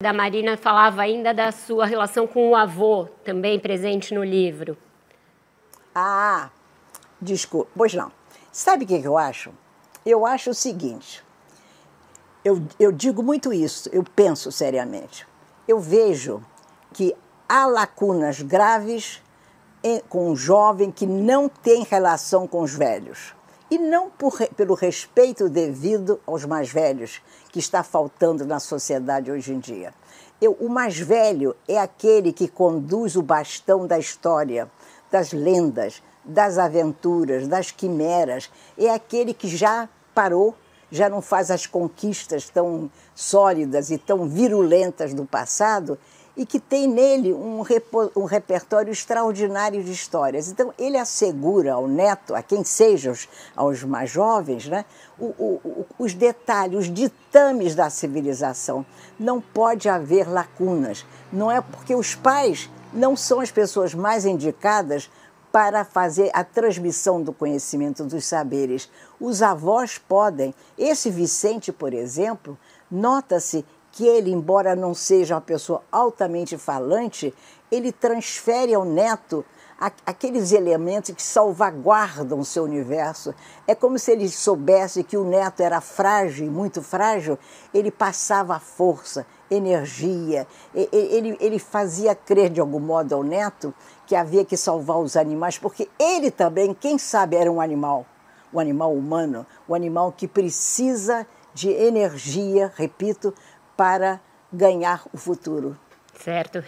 da Marina falava ainda da sua relação com o avô, também presente no livro. Ah, desculpa. Pois não. Sabe o que eu acho? Eu acho o seguinte. Eu, eu digo muito isso, eu penso seriamente. Eu vejo que há lacunas graves com um jovem que não tem relação com os velhos e não por, pelo respeito devido aos mais velhos, que está faltando na sociedade hoje em dia. Eu, o mais velho é aquele que conduz o bastão da história, das lendas, das aventuras, das quimeras, é aquele que já parou, já não faz as conquistas tão sólidas e tão virulentas do passado e que tem nele um, um, repertório extraordinário de histórias. Então, ele assegura ao neto, a quem seja, os, aos mais jovens, né, o, o, os detalhes, os ditames da civilização. Não pode haver lacunas. Não é porque os pais não são as pessoas mais indicadas para fazer a transmissão do conhecimento dos saberes. Os avós podem. Esse Vicente, por exemplo, nota-se que ele, embora não seja uma pessoa altamente falante, ele transfere ao neto aqueles elementos que salvaguardam o seu universo. É como se ele soubesse que o neto era frágil, muito frágil, ele passava força, energia, ele, ele fazia crer de algum modo ao neto que havia que salvar os animais, porque ele também, quem sabe, era um animal, o um animal humano, o um animal que precisa de energia, repito, para ganhar o futuro. Certo.